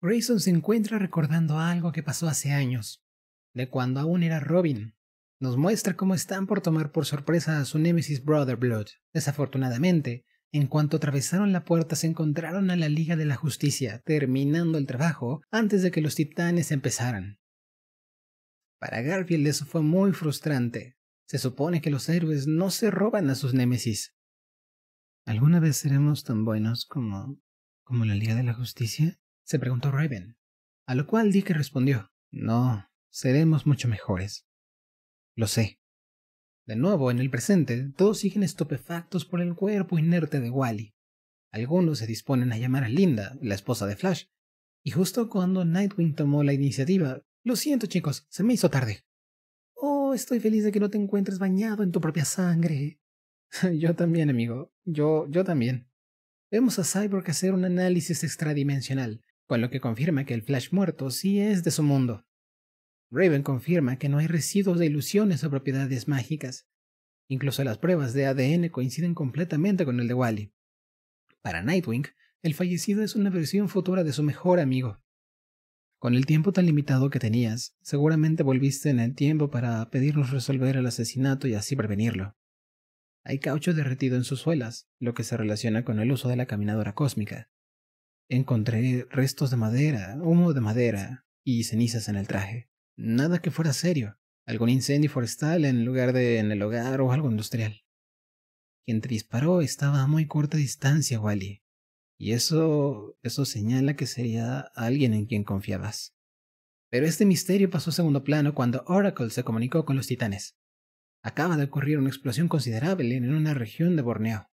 Grayson se encuentra recordando algo que pasó hace años, de cuando aún era Robin. Nos muestra cómo están por tomar por sorpresa a su némesis Brother Blood. Desafortunadamente, en cuanto atravesaron la puerta se encontraron a la Liga de la Justicia, terminando el trabajo antes de que los titanes empezaran. Para Garfield eso fue muy frustrante. Se supone que los héroes no se roban a sus némesis. ¿Alguna vez seremos tan buenos como... como la Liga de la Justicia? se preguntó Raven, a lo cual Dick respondió, No, seremos mucho mejores. Lo sé. De nuevo, en el presente, todos siguen estupefactos por el cuerpo inerte de Wally. Algunos se disponen a llamar a Linda, la esposa de Flash, y justo cuando Nightwing tomó la iniciativa, lo siento chicos, se me hizo tarde. Oh, estoy feliz de que no te encuentres bañado en tu propia sangre. yo también, amigo. Yo, yo también. Vemos a Cyborg hacer un análisis extradimensional, con lo que confirma que el Flash muerto sí es de su mundo. Raven confirma que no hay residuos de ilusiones o propiedades mágicas. Incluso las pruebas de ADN coinciden completamente con el de Wally. Para Nightwing, el fallecido es una versión futura de su mejor amigo. Con el tiempo tan limitado que tenías, seguramente volviste en el tiempo para pedirnos resolver el asesinato y así prevenirlo. Hay caucho derretido en sus suelas, lo que se relaciona con el uso de la caminadora cósmica. Encontré restos de madera, humo de madera y cenizas en el traje. Nada que fuera serio. Algún incendio forestal en lugar de en el hogar o algo industrial. Quien te disparó estaba a muy corta distancia, Wally. Y eso, eso señala que sería alguien en quien confiabas. Pero este misterio pasó a segundo plano cuando Oracle se comunicó con los titanes. Acaba de ocurrir una explosión considerable en una región de Borneo.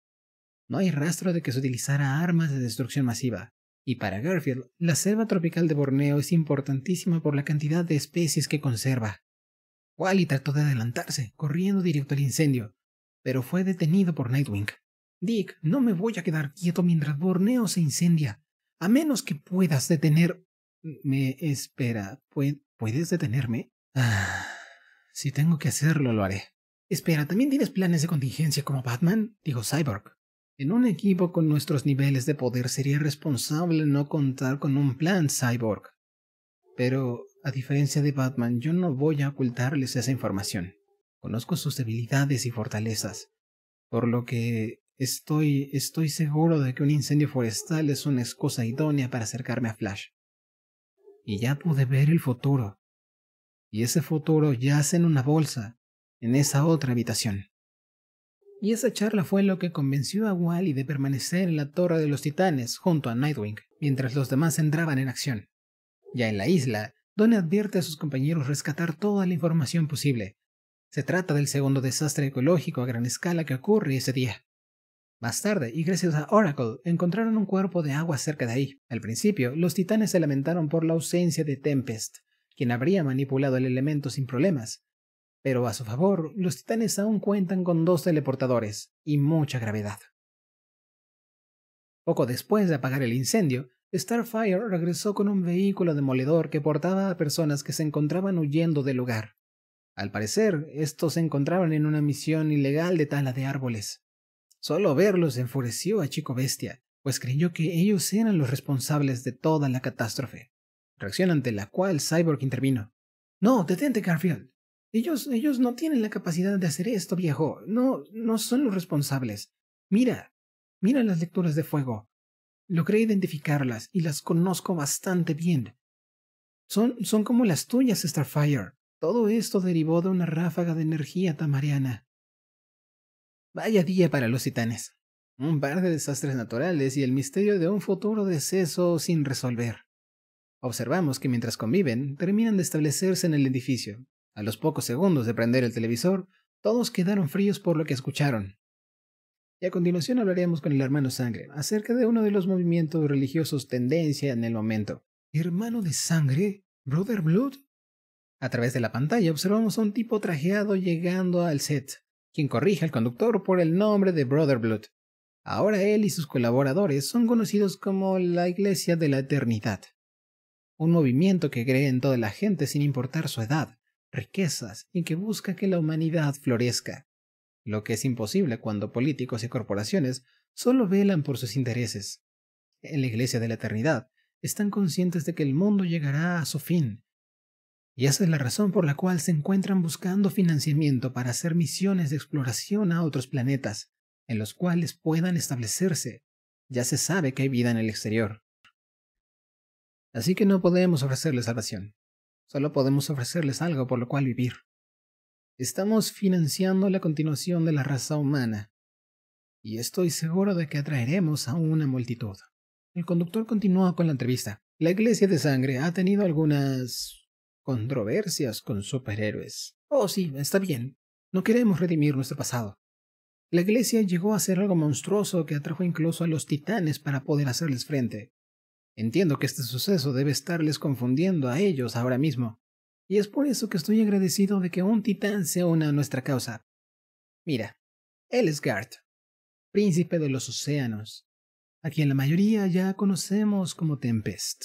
No hay rastro de que se utilizara armas de destrucción masiva, y para Garfield, la selva tropical de Borneo es importantísima por la cantidad de especies que conserva. Wally trató de adelantarse, corriendo directo al incendio, pero fue detenido por Nightwing. Dick, no me voy a quedar quieto mientras Borneo se incendia, a menos que puedas detener... Me espera, ¿puedes detenerme? Ah, si tengo que hacerlo, lo haré. Espera, ¿también tienes planes de contingencia como Batman? dijo Cyborg. En un equipo con nuestros niveles de poder sería responsable no contar con un plan cyborg. Pero, a diferencia de Batman, yo no voy a ocultarles esa información. Conozco sus debilidades y fortalezas, por lo que estoy, estoy seguro de que un incendio forestal es una excusa idónea para acercarme a Flash. Y ya pude ver el futuro. Y ese futuro yace en una bolsa, en esa otra habitación y esa charla fue lo que convenció a Wally de permanecer en la Torre de los Titanes junto a Nightwing, mientras los demás entraban en acción. Ya en la isla, Don advierte a sus compañeros rescatar toda la información posible. Se trata del segundo desastre ecológico a gran escala que ocurre ese día. Más tarde, y gracias a Oracle, encontraron un cuerpo de agua cerca de ahí. Al principio, los titanes se lamentaron por la ausencia de Tempest, quien habría manipulado el elemento sin problemas, pero a su favor, los titanes aún cuentan con dos teleportadores y mucha gravedad. Poco después de apagar el incendio, Starfire regresó con un vehículo demoledor que portaba a personas que se encontraban huyendo del lugar. Al parecer, estos se encontraban en una misión ilegal de tala de árboles. Solo verlos enfureció a Chico Bestia, pues creyó que ellos eran los responsables de toda la catástrofe, reacción ante la cual Cyborg intervino. No, detente, Garfield. Ellos, ellos no tienen la capacidad de hacer esto, viejo. No, no son los responsables. Mira, mira las lecturas de fuego. Logré identificarlas y las conozco bastante bien. Son, son como las tuyas, Starfire. Todo esto derivó de una ráfaga de energía tamariana. Vaya día para los titanes. Un par de desastres naturales y el misterio de un futuro deceso sin resolver. Observamos que mientras conviven, terminan de establecerse en el edificio, a los pocos segundos de prender el televisor, todos quedaron fríos por lo que escucharon. Y a continuación hablaremos con el hermano Sangre acerca de uno de los movimientos religiosos tendencia en el momento. ¿Hermano de sangre? ¿Brother Blood? A través de la pantalla observamos a un tipo trajeado llegando al set, quien corrige al conductor por el nombre de Brother Blood. Ahora él y sus colaboradores son conocidos como la Iglesia de la Eternidad, un movimiento que cree en toda la gente sin importar su edad, riquezas y que busca que la humanidad florezca, lo que es imposible cuando políticos y corporaciones solo velan por sus intereses. En la Iglesia de la Eternidad están conscientes de que el mundo llegará a su fin, y esa es la razón por la cual se encuentran buscando financiamiento para hacer misiones de exploración a otros planetas, en los cuales puedan establecerse. Ya se sabe que hay vida en el exterior. Así que no podemos ofrecerles salvación. Solo podemos ofrecerles algo por lo cual vivir. Estamos financiando la continuación de la raza humana. Y estoy seguro de que atraeremos a una multitud. El conductor continuó con la entrevista. La Iglesia de Sangre ha tenido algunas controversias con superhéroes. Oh, sí, está bien. No queremos redimir nuestro pasado. La Iglesia llegó a ser algo monstruoso que atrajo incluso a los titanes para poder hacerles frente. Entiendo que este suceso debe estarles confundiendo a ellos ahora mismo, y es por eso que estoy agradecido de que un titán se una a nuestra causa. Mira, él es príncipe de los océanos, a quien la mayoría ya conocemos como Tempest.